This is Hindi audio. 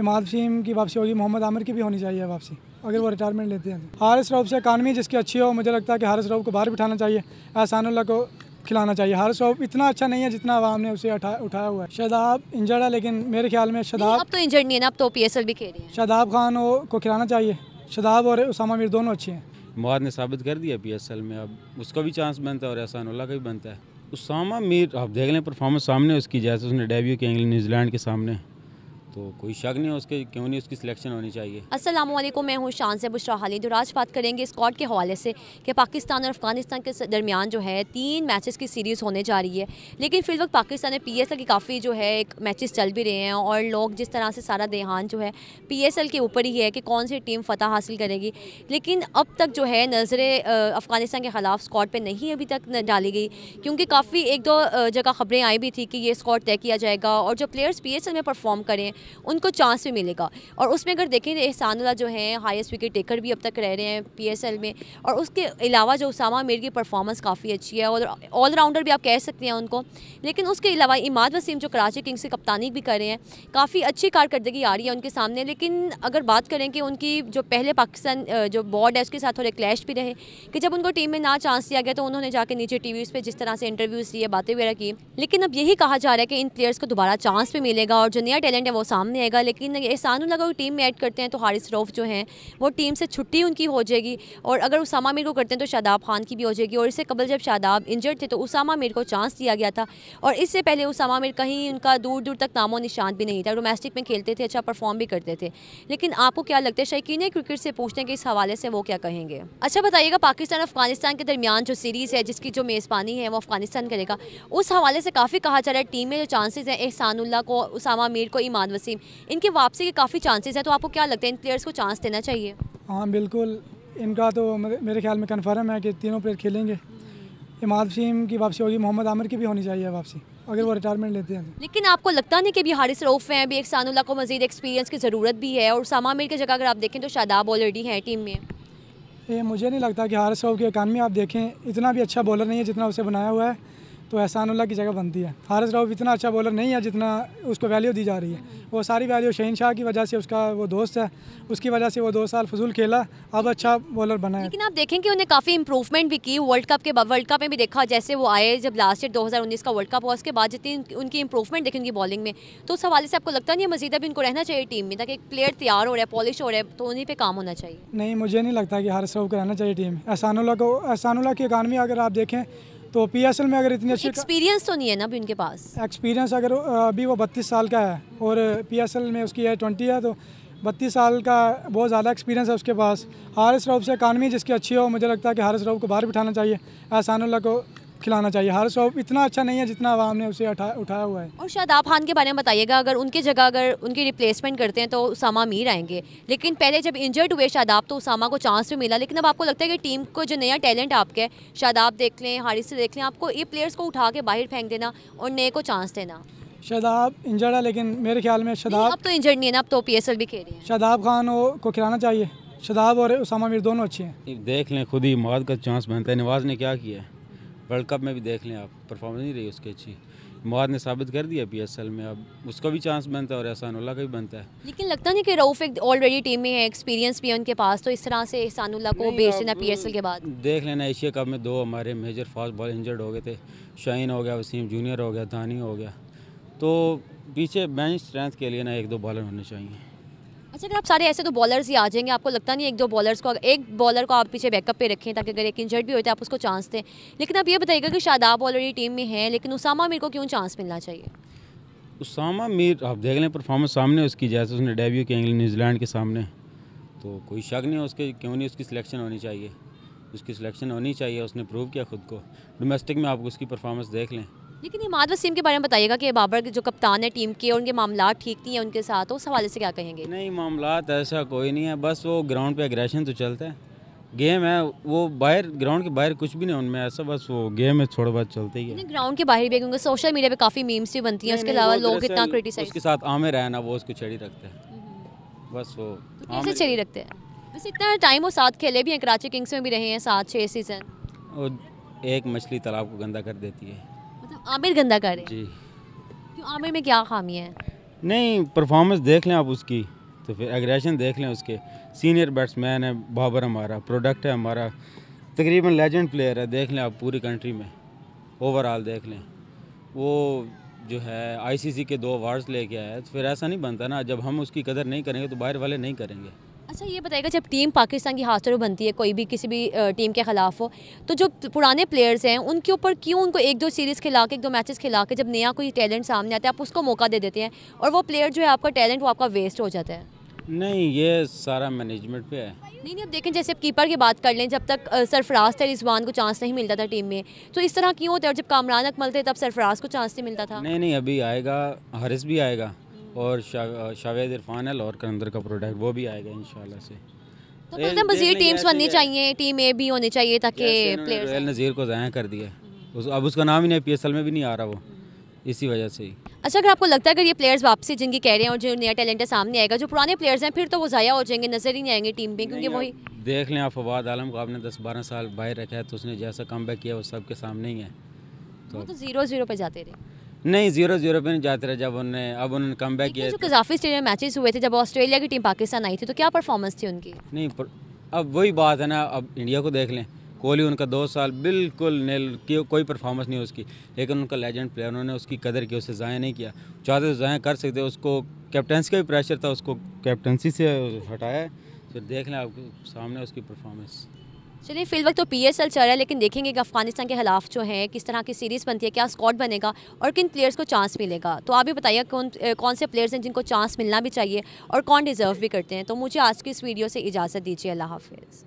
इमाद वसीम की वापसी होगी मोहम्मद आमिर की भी होनी चाहिए वापसी अगर वो रिटायरमेंट लेते हैं तो। हारिस रऊफ़ से इकानमी जिसकी अच्छी हो मुझे लगता है कि हारिस रऊफ़ को बाहर बिठाना चाहिए एहसानल्ला को खिलाना चाहिए हारिस रऊफ़ इतना अच्छा नहीं है जितना आवाम ने उसे उठा, उठाया हुआ है शदाब इंजर्ड है लेकिन मेरे ख्याल में शदाब अब तो इंजर्ड नहीं है ना अब तो पी एस एल भी खेल शादाब शदाब खान को खिलाना चाहिए शदाब और उसामा मीर दोनों अच्छे हैं मवाद ने साबित कर दिया पी एस एल में अब उसका भी चांस बनता है और एहसान का भी बनता है उसामा मीर आप देख लें परफॉर्मेंस सामने उसकी जैसे उसने डेब्यू किया इंग्लैंड न्यूजीलैंड के सामने तो कोई शक नहीं है उसके क्यों नहीं उसकी सिलेक्शन होनी चाहिए असल मैं हूँ शान से बुशरा हाली और आज बात करेंगे स्कॉट के हवाले से कि पाकिस्तान और अफगानिस्तान के दरमियान जो है तीन मैचेस की सीरीज़ होने जा रही है लेकिन फिल वक्त पाकिस्तान ने पी एस एल की काफ़ी जो है एक मैचेस चल भी रहे हैं और लोग जिस तरह से सारा देहान जो है पी एस एल के ऊपर ही है कि कौन सी टीम फतह हासिल करेगी लेकिन अब तक जो है नज़रें अफ़गानिस्तान के ख़िलाफ़ स्कॉट पर नहीं अभी तक डाली गई क्योंकि काफ़ी एक दो जगह खबरें आई भी थी कि ये स्कॉट तय किया जाएगा और जो प्लेयर्स पी एस एल में परफॉर्म करें उनको चांस भी मिलेगा और उसमें अगर देखें तो एहसानुल्ला जो है हाईएस्ट विकेट टेकर भी अब तक रह रहे हैं पीएसएल में और उसके अलावा जो उसामा मेर की परफॉर्मेंस काफ़ी अच्छी है और ऑलराउंडर भी आप कह सकते हैं उनको लेकिन उसके अलावा इमाद वसीम जो कराची किंग्स की कप्तानी भी कर रहे हैं काफ़ी अच्छी कारकर्दगी आ रही है उनके सामने लेकिन अगर बात करें कि उनकी जो पहले पाकिस्तान जो बॉर्ड है उसके साथ थोड़े क्लैश भी रहे कि जब उनको टीम में ना चांस दिया गया तो उन्होंने जाके नीचे टी पे जिस तरह से इंटरव्यूज़ लिए बातें वगैरह की लेकिन अब यही कहा जा रहा है कि इन प्लेयर्स को दोबारा चांस भी मिलेगा और जो नया टैलेंट है वो सामने आएगा लेकिन एहसानुल अगर टीम में ऐड करते हैं तो हारिस रऊफ़ जो हैं वो टीम से छुट्टी उनकी हो जाएगी और अगर उसामा मीर को करते हैं तो शादाब खान की भी हो जाएगी और इससे कबल जब शादाब इंजर्ड थे तो उसामा मीर को चांस दिया गया था और इससे पहले उसामा मीर कहीं उनका दूर दूर तक नामों निशान भी नहीं था डोमेस्टिक में खेलते थे अच्छा परफॉर्म भी करते थे लेकिन आपको क्या लगता है शौकीन क्रिकेट से पूछते हैं कि इस हवाले से वो क्या कहेंगे अच्छा बताइएगा पाकिस्तान अफगानिस्तान के दरमियान जो सीरीज़ है जिसकी जो मेज़बानी है वो अफगानिस्तान करेगा उस हवाले से काफ़ी कहा जा रहा है टीम में जो चांसेज़ हैं एहसानुल्ला को उसामा मीर को ईमान वसी वसीम इनके वापसी के काफ़ी चांसेस हैं तो आपको क्या लगता है इन प्लेयर्स को चांस देना चाहिए हाँ बिल्कुल इनका तो मेरे ख्याल में कन्फर्म है कि तीनों प्लेयर खेलेंगे इमाद वसीम की वापसी होगी मोहम्मद आमिर की भी होनी चाहिए वापसी अगर वो रिटायरमेंट लेते हैं तो। लेकिन आपको लगता नहीं कि अभी हारिस रऊफ़ हैं अभी एकसानुल्ला को मजीद एक्सपीरियंस की ज़रूरत भी है और सामा आमिर की जगह अगर आप देखें तो शादाब ऑलरेडी हैं टीम में ये मुझे नहीं लगता कि हारिस रऊफ़ की इकानमी आप देखें इतना भी अच्छा बॉलर नहीं है जितना उसे बनाया हुआ है तो एहसान उल्ला की जगह बनती है हारिस राउ इतना अच्छा बॉलर नहीं है जितना उसको वैल्यू दी जा रही है वो सारी वैल्यू शहीन शाह की वजह से उसका वो दोस्त है उसकी वजह से वो दो साल फजूल खेला अब अच्छा बॉलर बना है लेकिन आप देखें कि उन्हें काफ़ी इंप्रूवमेंट भी की वर्ल्ड कप के बाद वर्ल्ड कप में भी देखा जैसे वो आए जब लास्ट ईयर दो का वर्ल्ड कप हुआ उसके बाद जितनी उनकी इंप्रूवमेंट देखी उनकी बॉलिंग में तो उस हवाले से आपको लगता नहीं है मजीदा भी उनको रहना चाहिए टीम में ताकि एक प्लेयर तैयार हो रहा है पॉलिश हो रहा है तो उन्हीं पर काम होना चाहिए नहीं मुझे नहीं लगता कि हारिस राउ को रहना चाहिए टीम एहसानुल्ला को एहसानुल्ला की इकानमी अगर आप देखें तो पी एस एल में अगर इतनी अच्छी एक्सपीरियंस तो नहीं है ना अभी उनके पास एक्सपीरियंस अगर अभी वो बत्तीस साल का है और पी एस एल में उसकी एज ट्वेंटी है तो बत्तीस साल का बहुत ज़्यादा एक्सपीरियंस है उसके पास हारिस राउ से इकानमी जिसकी अच्छी हो मुझे लगता है कि हारिस राउ को बाहर बिठाना चाहिए एहसानुल्ला को खिलाना चाहिए हर शॉप इतना अच्छा नहीं है जितना आवाम ने उसे उठा, उठाया हुआ है और शादाब खान के बारे में बताइएगा अगर उनके जगह अगर उनकी रिप्लेसमेंट करते हैं तो उसामा मीर आएंगे लेकिन पहले जब इंजर्ड हुए शादाब तो उसामा को चांस भी मिला लेकिन अब आपको लगता है कि टीम को जो नया टैलेंट आपके है शादाब देख लें हारिस देख लें आपको ये प्लेयर्स को उठा के बाहर फेंक देना और नए को चांस देना शादाब इंजर्ड है लेकिन मेरे ख्याल में शादाब अब तो इंजर्ड नहीं है ना अब तो पी एस एल भी खेल रहे हैं शादाब खान को खिलाना चाहिए शादाब और उसामा मीर दोनों अच्छे हैं देख लें खुद ही इमाद का चांस बनता है नवाज ने क्या किया है वर्ल्ड कप में भी देख लें आप परफॉर्मेंस नहीं रही उसकी अच्छी मुहाद ने साबित कर दिया एल में अब उसका भी चांस बनता है और एहसानुल्ला का भी बनता है लेकिन लगता नहीं कि रऊफ एक ऑलरेडी टीम में है एक्सपीरियंस भी है उनके पास तो इस तरह से एहसानुल्ला को भेज देना एल के बाद देख लेना एशिया कप में दो हमारे मेजर फास्ट बॉल इंजर्ड हो गए थे शाइन हो गया वसीम जूनियर हो गया धानी हो गया तो पीछे बेंच स्ट्रेंथ के लिए ना एक दो बॉलर होने चाहिए अच्छा अगर आप सारे ऐसे तो बॉलर्स ही आ जाएंगे आपको लगता नहीं एक दो बॉलर्स को एक बॉलर को आप पीछे बैकअप पे रखें ताकि अगर एक इंजर्ड भी होते तो आप उसको चांस दें लेकिन आप ये बताइएगा कि शादाब ऑलरेडी टीम में है लेकिन उसामा मीर को क्यों चांस मिलना चाहिए उसामा मीर आप देख लें परफॉर्मेंस सामने उसकी जैसे उसने डेब्यू किया इंग्लैंड न्यूजीलैंड के सामने तो कोई शक नहीं उसके क्यों नहीं उसकी सिलेक्शन होनी चाहिए उसकी सिलेक्शन होनी चाहिए उसने प्रूव किया खुद को डोमेस्टिक में आप उसकी परफॉर्मेंस देख लें लेकिन इमाद वसीम के बारे में बताइएगा कि बाबर जो कप्तान है टीम के उनके मामला ठीक नहीं है उनके साथ उस हवाले से क्या कहेंगे नहीं मामला ऐसा कोई नहीं है बस वो ग्राउंड पे एग्रेशन तो चलता है गेम है वो बाहर ग्राउंड के बाहर कुछ भी नहीं उनमें ऐसा बस वो गेम है थोड़ा बहुत चलते ही ग्राउंड के बाहर भी क्योंकि सोशल मीडिया पे काफ़ी मीम्स भी बनती हैं उसके अलावा लोग इतना क्रिटिसाइज उसके साथ आमिर है ना वो उसको छड़ी रखते हैं हम्म। बस वो तो कैसे छड़ी रखते हैं बस इतना टाइम वो साथ खेले भी हैं कराची किंग्स में भी रहे हैं सात छः सीज़न और एक मछली तालाब को गंदा कर देती है मतलब आमिर गंदा कर जी क्यों तो आमिर में क्या खामी है नहीं परफॉर्मेंस देख लें आप उसकी तो फिर एग्रेशन देख लें उसके सीनियर बैट्समैन है बाबर हमारा प्रोडक्ट है हमारा तकरीबन लेजेंड प्लेयर है देख लें आप पूरी कंट्री में ओवरऑल देख लें वो जो है आईसीसी के दो अवार्ड्स लेके आया है तो फिर ऐसा नहीं बनता ना जब हम उसकी कदर नहीं करेंगे तो बाहर वाले नहीं करेंगे अच्छा ये बताएगा जब टीम पाकिस्तान की हाथ बनती है कोई भी किसी भी टीम के ख़िलाफ़ हो तो जो पुराने प्लेयर्स हैं उनके ऊपर क्यों उनको एक दो सीरीज़ खिला के एक दो मैचेस खिला के जब नया कोई टैलेंट सामने आता है आप उसको मौका दे देते हैं और वो प्लेयर जो है आपका टैलेंट वो आपका वेस्ट हो जाता है नहीं ये सारा मैनेजमेंट पे है नहीं नहीं अब देखें जैसे कीपर की बात कर लें जब तक सरफराज थे रिजवान को चांस नहीं मिलता था टीम में तो इस तरह क्यों होता है और जब कामरान अकमल थे तब सरफराज को चांस नहीं मिलता था नहीं नहीं अभी आएगा हरिस भी आएगा और शावेद इरफान लाहौर के अंदर का प्रोडक्ट वो भी आएगा इनशाला से तो टीम्स मतलब बननी चाहिए टीम ए भी होनी चाहिए ताकि नज़ीर को ज़ाया कर दिया उस, अब उसका नाम ही नहीं में भी नहीं आ रहा वो इसी वजह से ही अच्छा अगर आपको लगता है अगर ये प्लेयर्स वापसी जिनकी कह रहे हैं और जो नया टैलेंट है सामने आएगा जो पुराने प्लेयर्स हैं फिर तो वो ज़ाया हो जाएंगे नज़र ही नहीं आएंगे टीम में क्योंकि वही देख लें आप फवाद आलम को आपने दस बारह साल बाहर रखा है तो उसने जैसा कम किया वो सबके सामने ही है तो जीरो जीरो पर जाते रहे नहीं जीरो जीरो पे नहीं जाते रहे जब उन्होंने अब उन्होंने कम बैक किया जो तो- स्टेडियम मैचेस हुए थे जब ऑस्ट्रेलिया की टीम पाकिस्तान आई थी तो क्या परफॉर्मेंस थी उनकी नहीं पर, अब वही बात है ना अब इंडिया को देख लें कोहली उनका दो साल बिल्कुल नेल की कोई परफॉर्मेंस नहीं उसकी लेकिन उनका लेजेंड प्लेयर उन्होंने उसकी कदर की उसे ज़ाया नहीं किया चाहते तो ज़ाया कर सकते उसको कैप्टनसी का भी प्रेशर था उसको कैप्टनसी से हटाया फिर देख लें आपके सामने उसकी परफॉर्मेंस चलिए फिल वक्त तो पी एस एल चल रहा है लेकिन देखेंगे कि अफगानिस्तान के खिलाफ जो है किस तरह की सीरीज़ बनती है क्या स्कॉट बनेगा और किन प्लेयर्स को चांस मिलेगा तो आप भी बताइए कौन कौन से प्लेयर्स हैं जिनको चांस मिलना भी चाहिए और कौन डिज़र्व भी करते हैं तो मुझे आज की इस वीडियो से इजाज़त दीजिए अल्लाह हाफिज़